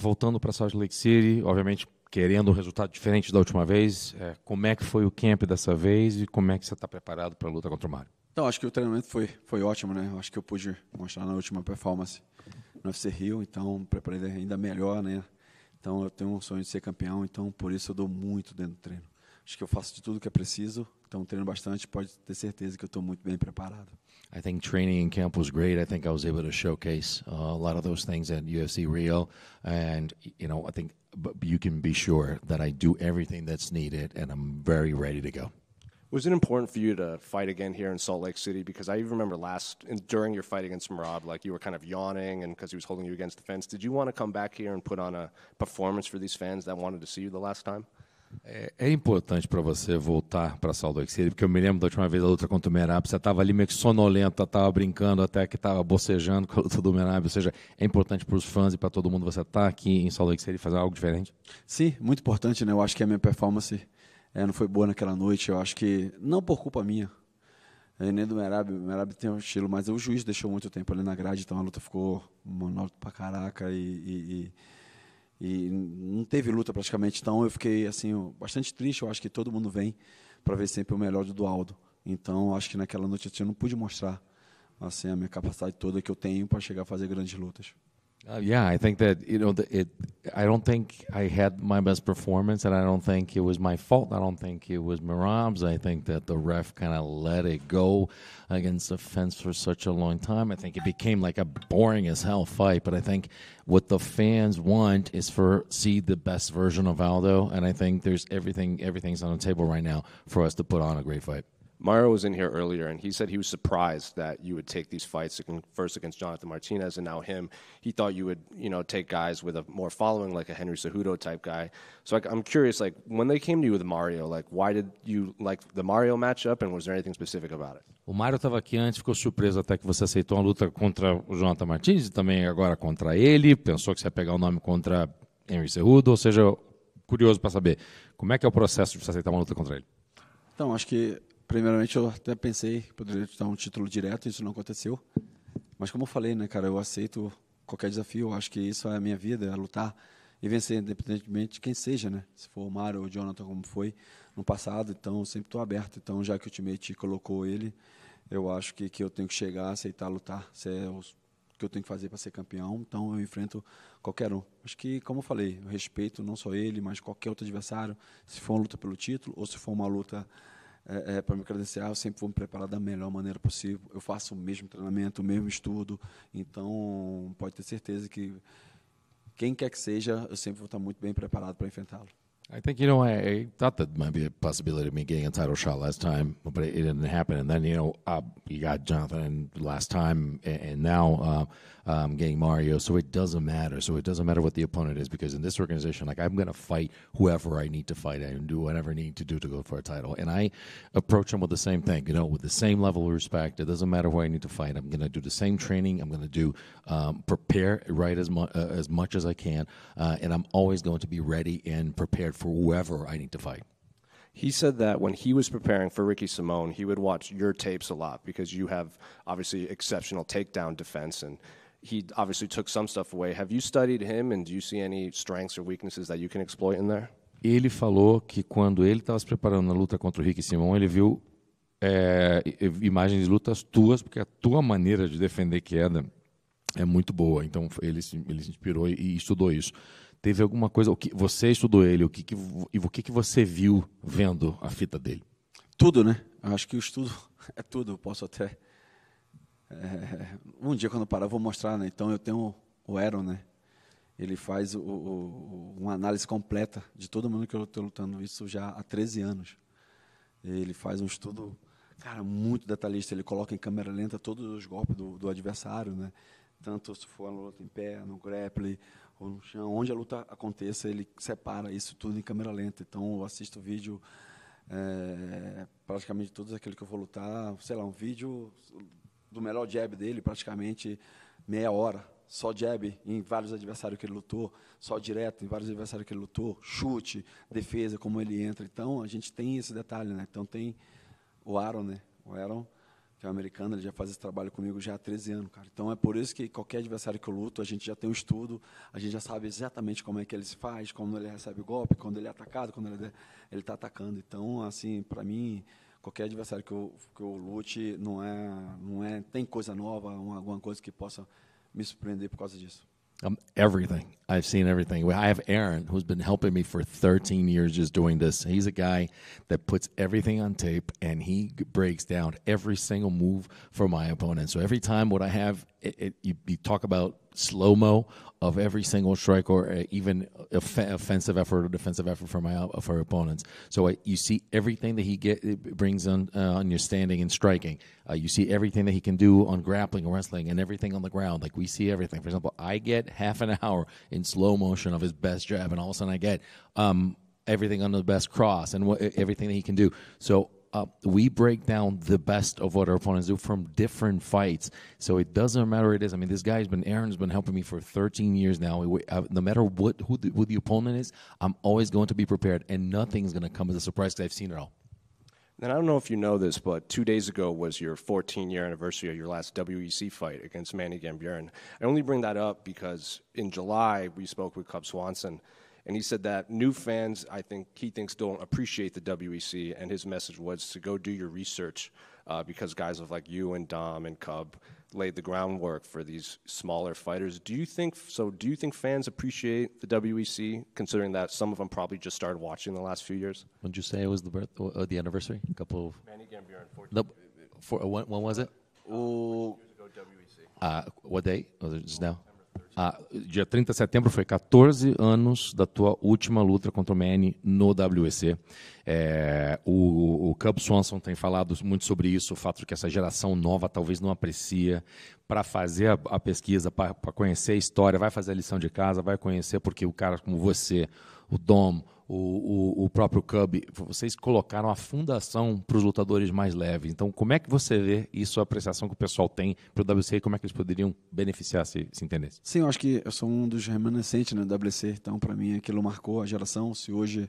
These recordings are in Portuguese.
voltando para Salt Lake City, obviamente querendo um resultado diferente da última vez, é, como é que foi o camp dessa vez e como é que você está preparado para a luta contra o Mário? Então, acho que o treinamento foi, foi ótimo, né? Acho que eu pude mostrar na última performance no UFC Rio, então preparei ainda melhor, né? Então, eu tenho um sonho de ser campeão, então por isso eu dou muito dentro do treino. Acho que eu faço de tudo que é preciso, então treino bastante, pode ter certeza que eu estou muito bem preparado. I think training in camp was great. I think I was able to showcase uh, a lot of those things at UFC Rio, and you know, I think you can be sure that I do everything that's needed, and I'm very ready to go. Was it important for you to fight again here in Salt Lake City? Because I remember last during your fight against Marab, like you were kind of yawning, and because he was holding you against the fence. Did you want to come back here and put on a performance for these fans that wanted to see you the last time? É, é importante para você voltar para Saldo Exílio, porque eu me lembro da última vez da luta contra o Merab, você estava ali meio que sonolenta, estava brincando até que estava bocejando com a luta do Merab, ou seja, é importante para os fãs e para todo mundo você estar tá aqui em Saldo Exílio e fazer algo diferente? Sim, muito importante, né? Eu acho que a minha performance é, não foi boa naquela noite, eu acho que não por culpa minha, é, nem do Merab, o Merab tem um estilo, mas o juiz deixou muito tempo ali na grade, então a luta ficou monótona para caraca e, e, e e não teve luta praticamente, então eu fiquei assim bastante triste. Eu acho que todo mundo vem para ver sempre o melhor do Aldo. Então acho que naquela noite assim, eu não pude mostrar assim a minha capacidade toda que eu tenho para chegar a fazer grandes lutas. Uh, yeah, I think that you know it. I don't think I had my best performance, and I don't think it was my fault. I don't think it was Mirab's. I think that the ref kind of let it go against the fence for such a long time. I think it became like a boring as hell fight. But I think what the fans want is for see the best version of Aldo, and I think there's everything. Everything's on the table right now for us to put on a great fight. Mario was in here earlier, and he said he was surprised that you would take these fights first against Jonathan Martinez and now him. He thought you would, you know, take guys with a more following, like a Henry Cejudo type guy. So like, I'm curious, like when they came to you with Mario, like why did you like the Mario matchup, and was there anything specific about it? O Mario estava aqui antes, ficou surpreso até que você aceitou uma luta contra o Jonathan Martinez e também agora contra ele. Pensou que você ia pegar o nome contra Henry Cejudo, ou seja, curioso para saber como é que é o processo de você aceitar uma luta contra ele. Então, acho que Primeiramente, eu até pensei que poderia te dar um título direto, isso não aconteceu. Mas como eu falei, né, cara, eu aceito qualquer desafio, eu acho que isso é a minha vida, é lutar e vencer, independentemente de quem seja, né? Se for o Mário ou o Jonathan, como foi no passado, então eu sempre estou aberto. Então, já que o Ultimate colocou ele, eu acho que, que eu tenho que chegar, aceitar, lutar. Isso é o que eu tenho que fazer para ser campeão, então eu enfrento qualquer um. Acho que, como eu falei, eu respeito não só ele, mas qualquer outro adversário, se for uma luta pelo título ou se for uma luta é, é para me credenciar, eu sempre vou me preparar da melhor maneira possível. Eu faço o mesmo treinamento, o mesmo estudo. Então, pode ter certeza que quem quer que seja, eu sempre vou estar muito bem preparado para enfrentá-lo. I think you know I, I thought that might be a possibility of me getting a title shot last time, but it, it didn't happen. And then you know uh, you got Jonathan last time, and, and now uh, um, getting Mario. So it doesn't matter. So it doesn't matter what the opponent is because in this organization, like I'm gonna fight whoever I need to fight and do whatever I need to do to go for a title. And I approach them with the same thing, you know, with the same level of respect. It doesn't matter who I need to fight. I'm gonna do the same training. I'm gonna do um, prepare right as, mu- uh, as much as I can, uh, and I'm always going to be ready and prepared for whoever I need to fight. He said that when he was preparing for Ricky Simone, he would watch your tapes a lot because you have obviously exceptional takedown defense and he obviously took some stuff away. Have you studied him and do you see any strengths or weaknesses that you can exploit in there? Ele falou que quando ele estava se preparando na luta contra o Ricky Simon, ele viu é, imagens de lutas tuas, porque a tua maneira de defender queda é muito boa. Então ele, ele se inspirou e, e estudou isso teve alguma coisa. O que você estudou ele? O que, que e o que, que você viu vendo a fita dele? Tudo, né? Eu acho que o estudo é tudo. Eu posso até é, um dia quando eu parar eu vou mostrar, né? Então eu tenho o Aaron, né? Ele faz o, o, uma análise completa de todo mundo que eu estou lutando isso já há 13 anos. Ele faz um estudo, cara, muito detalhista. Ele coloca em câmera lenta todos os golpes do, do adversário, né? tanto se for a luta em pé, no grappling, onde a luta aconteça, ele separa isso tudo em câmera lenta. Então, eu assisto vídeo, é, praticamente todos aqueles que eu vou lutar, sei lá, um vídeo do melhor jab dele, praticamente meia hora. Só jab em vários adversários que ele lutou, só direto em vários adversários que ele lutou, chute, defesa, como ele entra. Então, a gente tem esse detalhe, né? Então, tem o Aaron, né? O Aaron que é um americano, ele já faz esse trabalho comigo já há 13 anos, cara. Então é por isso que qualquer adversário que eu luto, a gente já tem um estudo, a gente já sabe exatamente como é que ele se faz, quando ele recebe o golpe, quando ele é atacado, quando ele é- ele está atacando. Então, assim, para mim, qualquer adversário que eu, que eu lute não é não é tem coisa nova, alguma coisa que possa me surpreender por causa disso. Um, everything. I've seen everything. I have Aaron, who's been helping me for 13 years just doing this. He's a guy that puts everything on tape and he breaks down every single move for my opponent. So every time what I have, it, it, you, you talk about slow mo of every single strike or even off- offensive effort or defensive effort for my of opponents. So uh, you see everything that he get brings on uh, on your standing and striking. Uh, you see everything that he can do on grappling, and wrestling, and everything on the ground. Like we see everything. For example, I get half an hour in slow motion of his best jab, and all of a sudden I get. Um, everything under the best cross and what, everything that he can do. So uh, we break down the best of what our opponents do from different fights. So it doesn't matter it is. I mean, this guy's been Aaron's been helping me for 13 years now. Uh, no matter what who the, who the opponent is, I'm always going to be prepared, and nothing's going to come as a surprise because I've seen it all. And I don't know if you know this, but two days ago was your 14 year anniversary of your last WEC fight against Manny Gamburin. I only bring that up because in July we spoke with Cub Swanson and he said that new fans, I think he thinks, don't appreciate the WEC. And his message was to go do your research uh, because guys of like you and Dom and Cub laid the groundwork for these smaller fighters. Do you think so? Do you think fans appreciate the WEC, considering that some of them probably just started watching the last few years? did you say it was the birth or uh, the anniversary? A couple of Manny Gambier, unfortunately. The, for, when, when was it? Uh, oh, ago, WEC. Uh, what day? Oh, just now. Ah, dia 30 de setembro foi 14 anos da tua última luta contra o Manny no WEC. É, o, o Cub Swanson tem falado muito sobre isso, o fato de que essa geração nova talvez não aprecia para fazer a, a pesquisa, para conhecer a história, vai fazer a lição de casa, vai conhecer, porque o cara como você, o Dom, o, o, o próprio Cub, vocês colocaram a fundação para os lutadores mais leves. Então, como é que você vê isso, a apreciação que o pessoal tem para o WC e como é que eles poderiam beneficiar se, se entendesse? Sim, eu acho que eu sou um dos remanescentes no né, WC, então, para mim, aquilo marcou a geração. Se hoje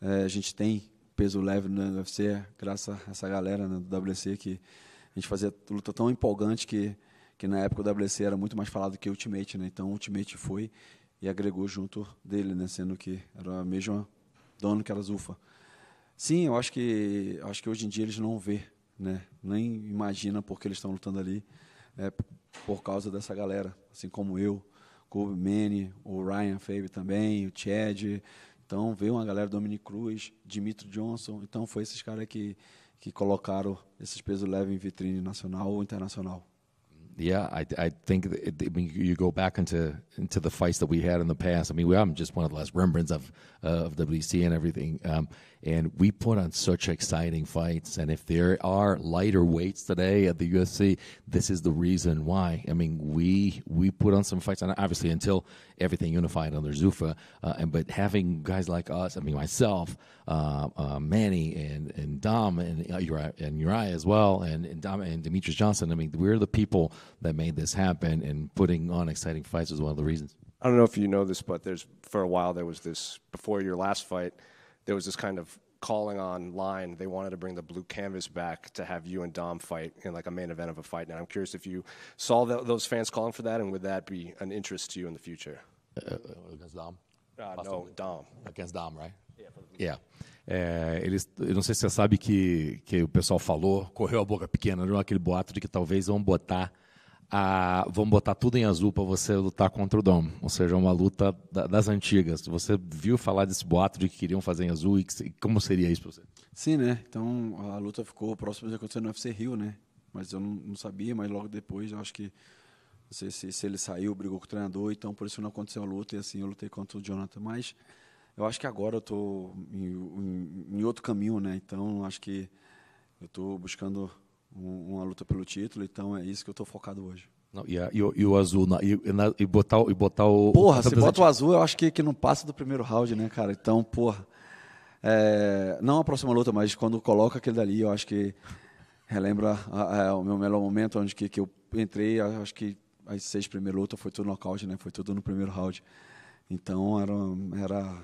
é, a gente tem peso leve no UFC, é graças a essa galera né, do WC que a gente fazia luta tão empolgante que que na época o WC era muito mais falado que o Ultimate, né? Então o Ultimate foi e agregou junto dele, né? Sendo que era a mesma dono que era Zufa. Sim, eu acho que acho que hoje em dia eles não vê, né? Nem imagina porque eles estão lutando ali é, por causa dessa galera, assim como eu, Kobe Manny, o Ryan Fabe também, o Chad. Então veio uma galera Dominic Cruz, Dimitro Johnson. Então foi esses caras que que colocaram esses pesos leves em vitrine nacional ou internacional. Yeah, I, I think it, I mean, you go back into into the fights that we had in the past. I mean, we, I'm just one of the last remnants of uh, of WC and everything, um, and we put on such exciting fights. And if there are lighter weights today at the UFC, this is the reason why. I mean, we we put on some fights, and obviously until everything unified under Zuffa. Uh, and but having guys like us, I mean myself, uh, uh, Manny and and Dom and uh, Uriah, and Uriah as well, and and Dom and Demetrius Johnson. I mean, we're the people that made this happen, and putting on exciting fights is one of the reasons. I don't know if you know this, but there's for a while there was this before your last fight, there was this kind of calling online, they wanted to bring the blue canvas back to have you and Dom fight in like a main event of a fight. Now I'm curious if you saw the, those fans calling for that, and would that be an interest to you in the future? Uh, uh, uh against Dom? Uh, no, Dom. Against Dom, right? Yeah. É, eles, eu não sei se você sabe que, que o pessoal falou, correu a boca pequena, não aquele boato de que talvez vão botar vamos botar tudo em azul para você lutar contra o Dom. Ou seja, uma luta da, das antigas. Você viu falar desse boato de que queriam fazer em azul e, que, como seria isso para você? Sim, né? Então a luta ficou próxima de acontecer no UFC Rio, né? Mas eu não, não sabia, mas logo depois eu acho que não sei se, se, ele saiu, brigou com o treinador, então por isso não aconteceu a luta e assim eu lutei contra o Jonathan. Mas eu acho que agora eu estou em, em, em outro caminho, né? Então acho que eu estou buscando uma luta pelo título, então é isso que eu estou focado hoje. Não, e, a, e, o, e, o, azul, na, e, na, e, botar, e botar o. Porra, se bota o azul, eu acho que, que não passa do primeiro round, né, cara? Então, porra. É, não a próxima luta, mas quando coloca aquele dali, eu acho que relembra a, a, o meu melhor momento, onde que, que eu entrei, acho que as seis primeiras lutas foi tudo nocaute, né? Foi tudo no primeiro round. Então era, era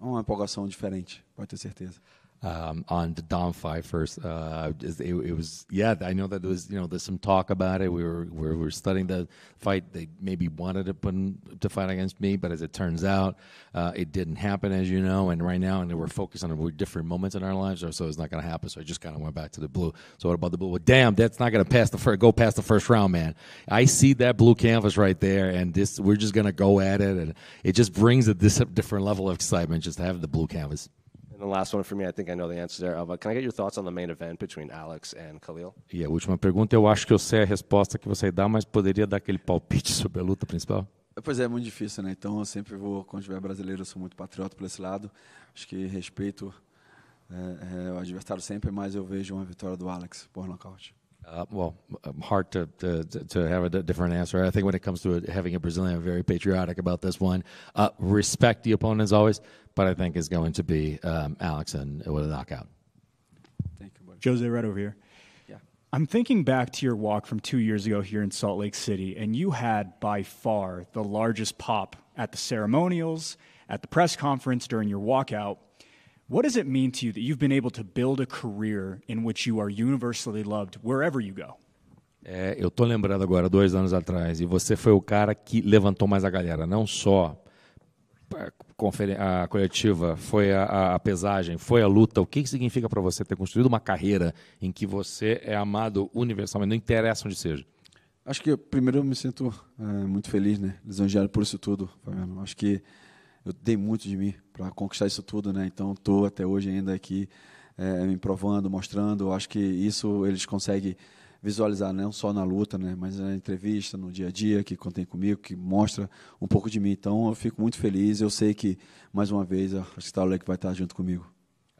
uma empolgação diferente, pode ter certeza. um, on the Dom fight Uh, it, it, was yeah. I know that there was you know there's some talk about it. We were we were studying the fight. They maybe wanted to put to fight against me, but as it turns out, uh, it didn't happen, as you know. And right now, and we're focused on different moments in our lives, or so it's not going to happen. So I just kind of went back to the blue. So what about the blue? Well, damn, that's not going to pass the first. Go past the first round, man. I see that blue canvas right there, and this we're just going to go at it, and it just brings a different level of excitement just to have the blue canvas. And the last one for me, I think I know the answer there. Alva, can I get your thoughts on the main event between Alex and Khalil? E a última pergunta, eu acho que eu sei a resposta que você dá, mas poderia dar aquele palpite sobre a luta principal? Pois é, é muito difícil, né? Então eu sempre vou, quando tiver brasileiro, eu sou muito patriota por esse lado. Acho que respeito é, é, o adversário sempre, mas eu vejo uma vitória do Alex por nocaute. Uh, well, um, hard to, to, to have a different answer. I think when it comes to having a Brazilian, I'm very patriotic about this one. Uh, respect the opponents always, but I think is going to be um, Alex and with a knockout. Thank you, buddy. Jose, right over here. Yeah, I'm thinking back to your walk from two years ago here in Salt Lake City, and you had by far the largest pop at the ceremonials, at the press conference during your walkout. What does it mean to you that you've been able to build a career in which you are universally loved wherever you go? É, eu tô lembrando agora, dois anos atrás, e você foi o cara que levantou mais a galera, não só a, coletiva, foi a, a, pesagem, foi a luta. O que, que significa para você ter construído uma carreira em que você é amado universalmente, não interessa onde seja? Acho que primeiro eu me sinto é, muito feliz, né? Lisonjeado por isso tudo, Fabiano. Acho que eu dei muito de mim para conquistar isso tudo, né? Então estou até hoje ainda aqui é, me provando, mostrando. Eu acho que isso eles conseguem visualizar não só na luta, né? Mas na entrevista, no dia a dia que contém comigo, que mostra um pouco de mim. Então eu fico muito feliz. Eu sei que mais uma vez a Stanley vai estar junto comigo.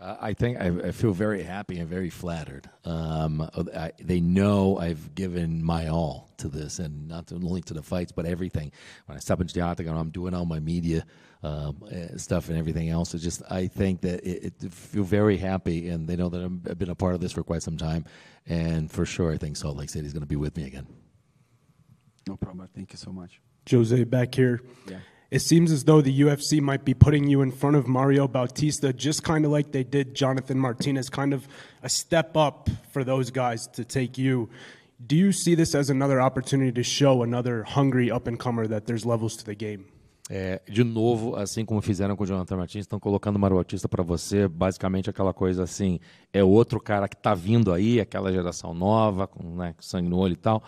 Uh, I think I, I, feel very happy and very flattered. Um, I, they know I've given my all to this, and not only to the fights, but everything. When I step into the octagon, I'm doing all my media um, eh, stuff and everything else. It's just I think that it, it, feel very happy, and they know that I've been a part of this for quite some time, and for sure, I think Salt Lake City is going to be with me again. No problem. Thank you so much, Jose. Back here. Yeah. It seems as though the UFC might be putting you in front of Mario Bautista, just kind of like they did Jonathan Martinez, kind of a step up for those guys to take you. Do you see this as another opportunity to show another hungry up and comer that there's levels to the game? É, de novo, assim como fizeram com o Jonathan Martins, estão colocando o Mario Bautista para você, basicamente aquela coisa assim, é outro cara que está vindo aí, aquela geração nova, com né, sangue no olho e tal.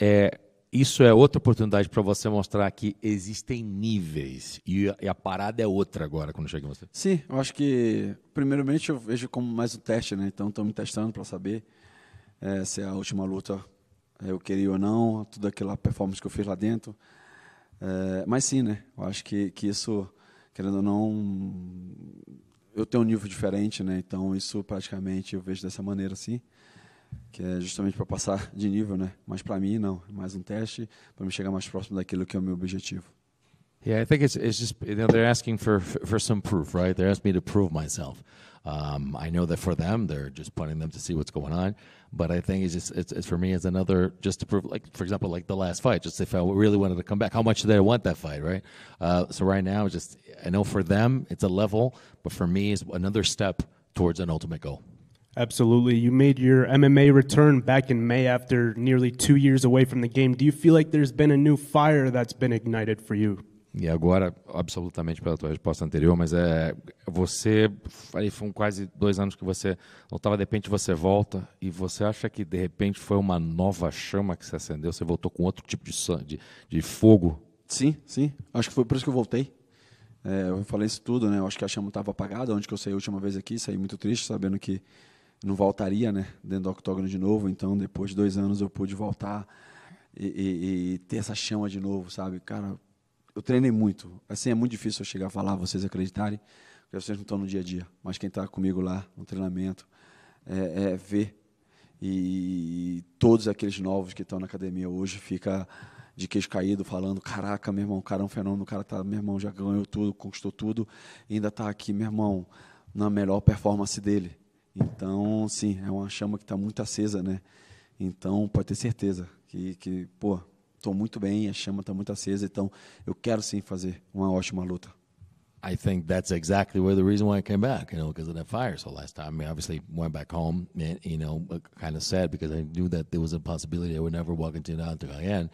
É, isso é outra oportunidade para você mostrar que existem níveis e a, parada é outra agora quando chega em você. Sim, eu acho que primeiramente eu vejo como mais um teste, né? Então me testando para saber é, se é a última luta é, eu queria ou não, tudo aquela performance que eu fiz lá dentro. É, mas sim, né? Eu acho que, que isso, querendo ou não, eu tenho um nível diferente, né? Então isso praticamente eu vejo dessa maneira assim. que é justamente para passar de nível, né? Mas para mim não, é mais um teste para me chegar mais próximo daquilo que é o meu objetivo. Yeah, I think it's it's just you know, they're asking for for some proof, right? They're asking me to prove myself. Um, I know that for them, they're just putting them to see what's going on. But I think it's just it's, it's for me as another just to prove, like for example, like the last fight. Just if I really wanted to come back, how much did I want that fight, right? Uh, so right now, just I know for them it's a level, but for me it's another step towards an ultimate goal. Absolutely. You made your MMA return back in May after nearly two years away from the game. Do you feel like there's been a new fire that's been ignited for you? E agora, absolutamente pela tua resposta anterior, mas é você, aí foram quase dois anos que você não de repente você volta e você acha que de repente foi uma nova chama que se acendeu, você voltou com outro tipo de, de, de fogo? Sim, sim, acho que foi por isso que eu voltei. É, eu falei isso tudo, né? Eu acho que a chama estava apagada, onde que eu saí a última vez aqui, saí muito triste, sabendo que não voltaria né, dentro do octógono de novo, então depois de dois anos eu pude voltar e, e, e, ter essa chama de novo, sabe? Cara, eu treinei muito. Assim, é muito difícil eu chegar a falar, ah, vocês acreditarem, porque vocês não estão no dia a dia, mas quem está comigo lá no treinamento é, é ver. E, todos aqueles novos que estão na academia hoje fica de queixo caído, falando: Caraca, meu irmão, o cara é um fenômeno, o cara tá, meu irmão, já ganhou tudo, conquistou tudo, ainda está aqui, meu irmão, na melhor performance dele. Então, sim, é uma chama que está muito acesa, né? Então, pode ter certeza que, que pô, estou muito bem, a chama está muito acesa, então eu quero sim fazer uma ótima luta. I think that's exactly where the reason why I came back, you know, because of that fire. So last time, I mean, obviously went back home, and you know, uh, kind of sad because I knew that there was a possibility I would never walk into Nantuk again.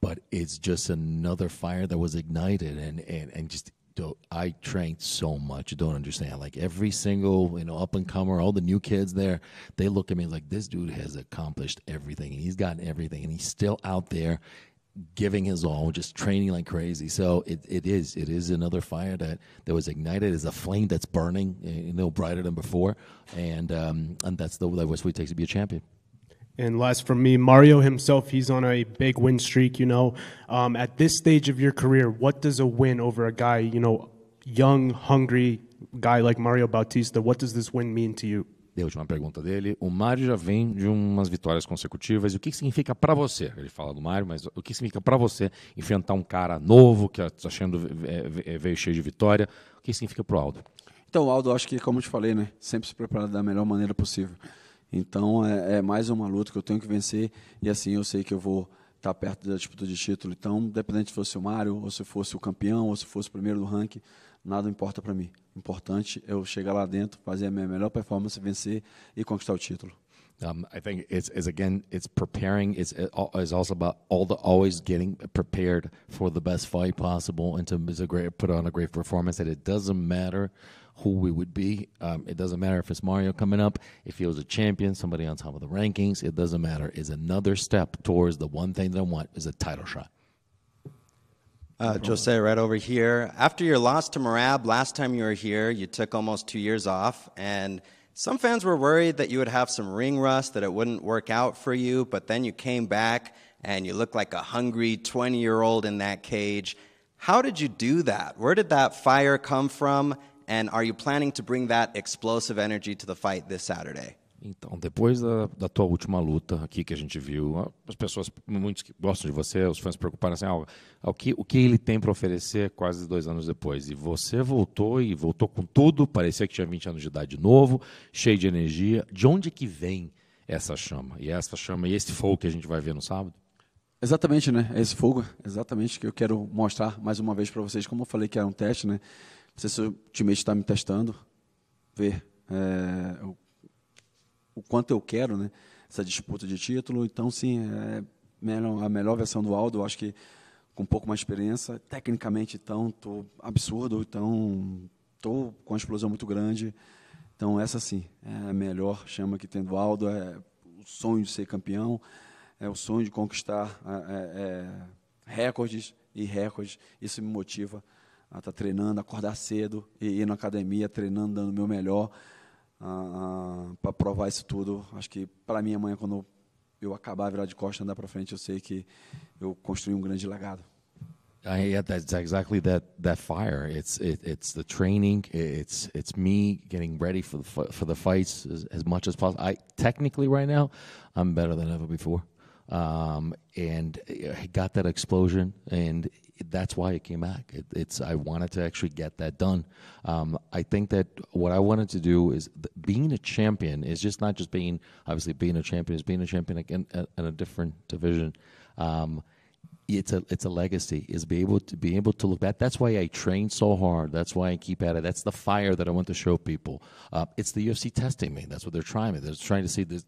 But it's just another fire that was ignited, and and and just do- I trained so much. You don't understand. Like every single, you know, up and comer, all the new kids there, they look at me like this dude has accomplished everything and he's gotten everything and he's still out there giving his all, just training like crazy. So it, it is it is another fire that that was ignited is a flame that's burning, you know, brighter than before, and um, and that's the way that we takes to be a champion. And last from me, Mario himself, he's on a big win streak, you know. Um, at this stage of your career, what does a win over a guy, you know, young, hungry guy like Mario Bautista, what does this win mean to you? E a última pergunta dele, o Mário já vem de umas vitórias consecutivas, e o que significa para você? Ele fala do Mário, mas o que significa para você enfrentar um cara novo que está achando é, é, é, veio cheio de vitória? O que significa para então, o Aldo? Então, Aldo, acho que como eu te falei, né, sempre se preparar da melhor maneira possível. Então é, é, mais uma luta que eu tenho que vencer e assim eu sei que eu vou estar tá perto da disputa de título. Então, independente se fosse o Mário, ou se fosse o campeão, ou se fosse o primeiro do ranking, nada importa para mim. O importante é eu chegar lá dentro, fazer a minha melhor performance, vencer e conquistar o título. Um, I think it's, it's again, it's preparing. It's, it's also about all the always getting prepared for the best fight possible and to, to great, put on a great performance. And it doesn't matter who we would be. Um, it doesn't matter if it's Mario coming up, if he was a champion, somebody on top of the rankings. It doesn't matter. It's another step towards the one thing that I want is a title shot. Uh, Jose, right over here. After your loss to Marab last time you were here, you took almost two years off, and some fans were worried that you would have some ring rust, that it wouldn't work out for you, but then you came back and you looked like a hungry 20 year old in that cage. How did you do that? Where did that fire come from? And are you planning to bring that explosive energy to the fight this Saturday? Então, depois da, da, tua última luta aqui que a gente viu, as pessoas, muitos que gostam de você, os fãs se preocuparam assim, ah, o, que, o que ele tem para oferecer quase dois anos depois. E você voltou e voltou com tudo, parecia que tinha 20 anos de idade de novo, cheio de energia. De onde é que vem essa chama? E essa chama e esse fogo que a gente vai ver no sábado? Exatamente, né? É esse fogo, exatamente que eu quero mostrar mais uma vez para vocês, como eu falei que era um teste, né? Não sei se o Ultimate está me testando, ver é, o, o, quanto eu quero né, essa disputa de título. Então, sim, é melhor, a melhor versão do Aldo, acho que com um pouco mais de experiência. Tecnicamente, então, estou absurdo, então, estou com uma explosão muito grande. Então, essa sim, é a melhor chama que tem do Aldo, é o sonho de ser campeão, é o sonho de conquistar é, é, é recordes e recordes. Isso me motiva ah, treinando, acordar cedo, e ir na academia, treinando, dando o meu melhor ah, ah para provar isso tudo. Acho que para mim amanhã, quando eu acabar, virar de costas, andar para frente, eu sei que eu construí um grande legado. I, uh, that's exactly that that fire. It's it, it's the training. It's it's me getting ready for the for the fights as, as much as possible. I technically right now, I'm better than ever before. Um, and uh, I got that explosion, and that's why it came back. It, it's I wanted to actually get that done. Um, I think that what I wanted to do is th- being a champion is just not just being obviously being a champion is being a champion again in, uh, in a different division. Um, it's a it's a legacy is be able to be able to look back that's why i train so hard that's why i keep at it that's the fire that i want to show people uh, it's the ufc testing me that's what they're trying me they're trying to see this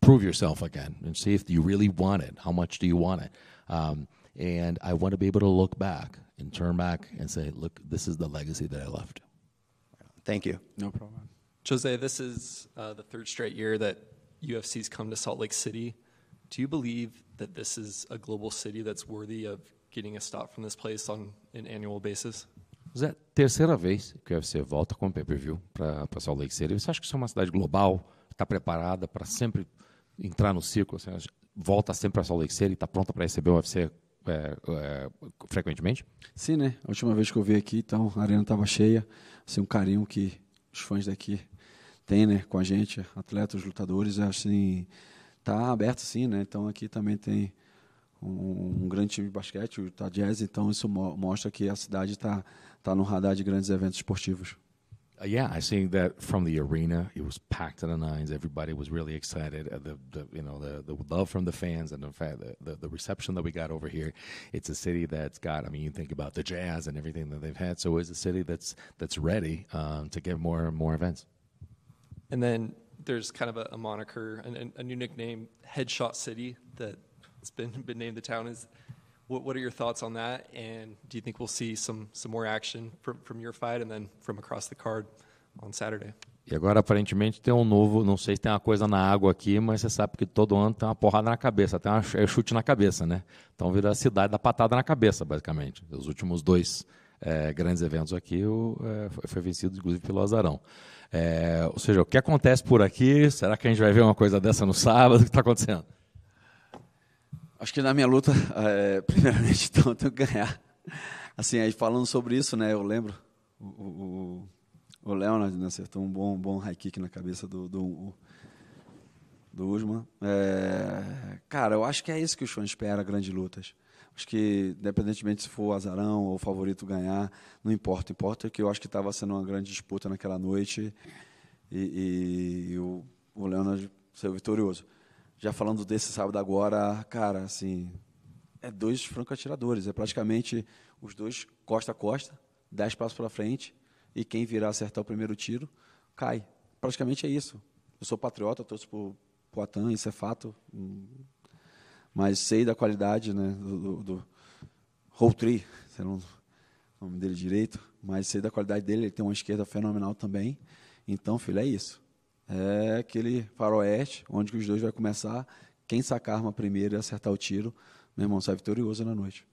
prove yourself again and see if you really want it how much do you want it um, and I want to be able to look back and turn back and say, look, this is the legacy that I left. Thank you. No problem. Jose, this is uh, the third straight year that UFC's come to Salt Lake City. Do you believe that this is a global city that's worthy of getting a stop from this place on an annual basis? Zé, terceira vez que o UFC volta com pay-per-view para Salt Lake City. Você acha que isso é uma cidade global, está preparada para sempre entrar no ciclo, Assim, volta sempre para Salt Lake City, está pronta para receber o UFC é, é, frequentemente? Sim, né? A última vez que eu vi aqui, então, a arena estava cheia. Assim, um carinho que os fãs daqui têm, né, com a gente, atletas, lutadores, é assim, tá aberto sim, né? Então aqui também tem um, um grande time de basquete, o Jazz, então isso mo mostra que a cidade está tá no radar de grandes eventos esportivos. Uh, yeah, I think that from the arena, it was packed to the nines. Everybody was really excited. Uh, the, the you know the, the love from the fans and the fact the, the, the reception that we got over here. It's a city that's got. I mean, you think about the jazz and everything that they've had. So it's a city that's that's ready um, to get more and more events. And then there's kind of a, a moniker, and a new nickname, Headshot City, that has been been named. The town is What, what are your thoughts on that? And do you think we'll see some, some more action from, from your fight and then from across the card on Saturday? E agora aparentemente tem um novo, não sei se tem uma coisa na água aqui, mas você sabe que todo ano tem uma porrada na cabeça, tem um é chute na cabeça, né? Então vira a cidade da patada na cabeça, basicamente. Os últimos dois é, grandes eventos aqui o, é, foi vencido, inclusive, pelo Azarão. É, ou seja, o que acontece por aqui? Será que a gente vai ver uma coisa dessa no sábado? O que está acontecendo? Acho que na minha luta, é, primeiramente, então, eu tenho que ganhar. Assim, aí falando sobre isso, né, eu lembro, o, o, Leonard né, acertou um bom, bom high kick na cabeça do, do, do Usman. É, cara, eu acho que é isso que o Sean espera, grandes lutas. Acho que, independentemente se for azarão ou favorito ganhar, não importa. Importa é que eu acho que estava sendo uma grande disputa naquela noite e, e, e o, o Leonard saiu vitorioso já falando desse sábado agora, cara, assim, é dois franco atiradores, é praticamente os dois costa a costa, dez passos para frente, e quem virar acertar o primeiro tiro, cai. Praticamente é isso. Eu sou patriota, torço por Poitin, isso é fato, mas sei da qualidade, né, do, do, do Routry, sei lá o nome dele direito, mas sei da qualidade dele, ele tem uma esquerda fenomenal também, então, filho, é isso é aquele faroeste onde os dois vão começar. Quem sacar a arma primeiro e acertar o tiro, meu irmão, sai vitorioso na noite.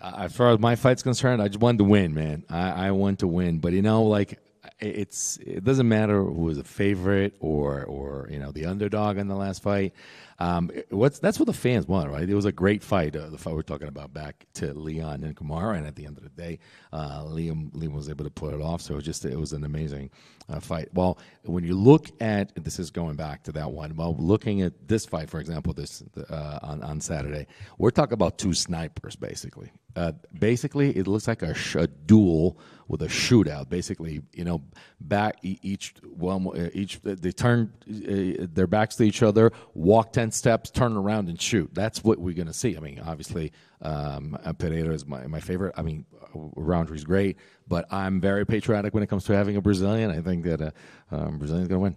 As far as my fight's concerned, I just wanted to win, man. I, I want to win, but you know, like it's it doesn't matter who was a favorite or or you know the underdog in the last fight. Um, what's that's what the fans want, right? It was a great fight, uh, the fight we're talking about back to Leon and Kamara, and at the end of the day, uh, Liam Liam was able to pull it off. So it was just it was an amazing uh, fight. Well, when you look at this is going back to that one. Well, looking at this fight, for example, this uh, on on Saturday, we're talking about two snipers basically. Uh, basically, it looks like a, sh- a duel with a shootout. Basically, you know, back each one, uh, each they turn their backs to each other, walk ten 10 steps, turn around and shoot. That's what we're going to see. I mean, obviously, um, uh, Pereira is my, my favorite. I mean, uh, Roundtree's great, but I'm very patriotic when it comes to having a Brazilian. I think that uh, um, Brazilian's going to win.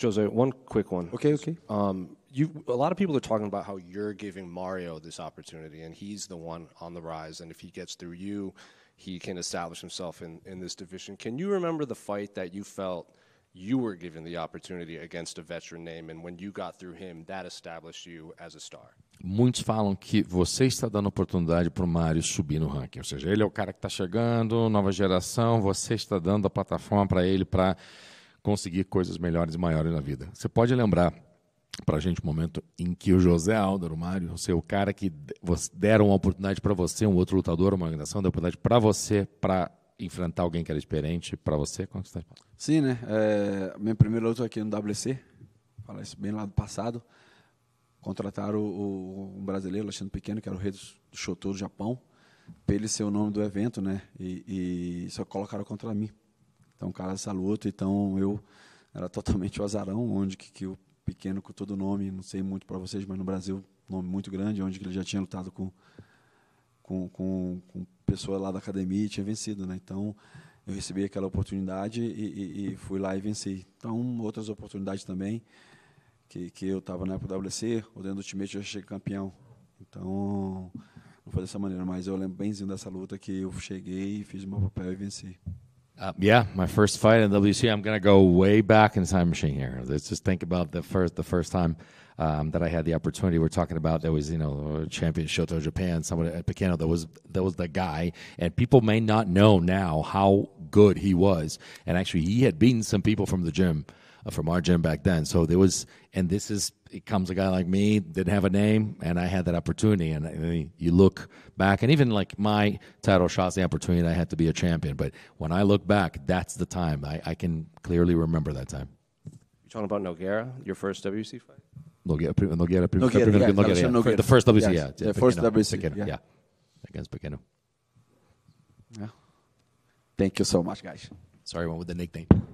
Jose, one quick one. Okay, okay. Um, you, a lot of people are talking about how you're giving Mario this opportunity, and he's the one on the rise. And if he gets through you, he can establish himself in, in this division. Can you remember the fight that you felt – you were given the opportunity against a veteran name, and when you got through him, that established you as a star. Muitos falam que você está dando oportunidade para o Mário subir no ranking, ou seja, ele é o cara que está chegando, nova geração, você está dando a plataforma para ele para conseguir coisas melhores e maiores na vida. Você pode lembrar para a gente o um momento em que o José Álvaro, o Mário, você é o cara que deram uma oportunidade para você, um outro lutador, uma organização, deu oportunidade para você, para enfrentar alguém que era diferente para você? Como você tá? Sim, né? É, minha primeira luta aqui no WC, falar isso bem lá do passado, contrataram o, o, um brasileiro, Alexandre Pequeno, que era o rei do Shotô do Japão, para ele ser o nome do evento, né? E, e só colocaram contra mim. Então, cara, essa luta, então eu era totalmente o azarão, onde que, que o pequeno com todo o nome, não sei muito para vocês, mas no Brasil, nome muito grande, onde que ele já tinha lutado com com, com, com pessoa lá da academia e tinha vencido, né? Então, eu recebi aquela oportunidade e, e, e fui lá e venci. Então, outras oportunidades também, que, que eu estava na época do WC, ou dentro do Ultimate eu já cheguei campeão. Então, não foi dessa maneira, mas eu lembro bemzinho dessa luta que eu cheguei, fiz o meu papel e venci. Uh, yeah, my first fight in WC. I'm gonna go way back in time machine here. Let's just think about the first the first time um, that I had the opportunity. We're talking about there was you know champion Shoto Japan, someone at Picano that was that was the guy, and people may not know now how good he was, and actually he had beaten some people from the gym. Uh, from our gym back then. So there was, and this is, it comes a guy like me, didn't have a name, and I had that opportunity. And, and you look back, and even like my title shots, the opportunity, I had to be a champion. But when I look back, that's the time. I, I can clearly remember that time. You're talking about Noguera, your first WC fight? Noguera, Noguera, Noguera, Noguera, yeah, Noguera, Noguera. The first WC, yes. yeah. The first WC, Pekino, yeah. yeah. Against Pequeno. Yeah. Thank you so much, guys. Sorry, one with the nickname.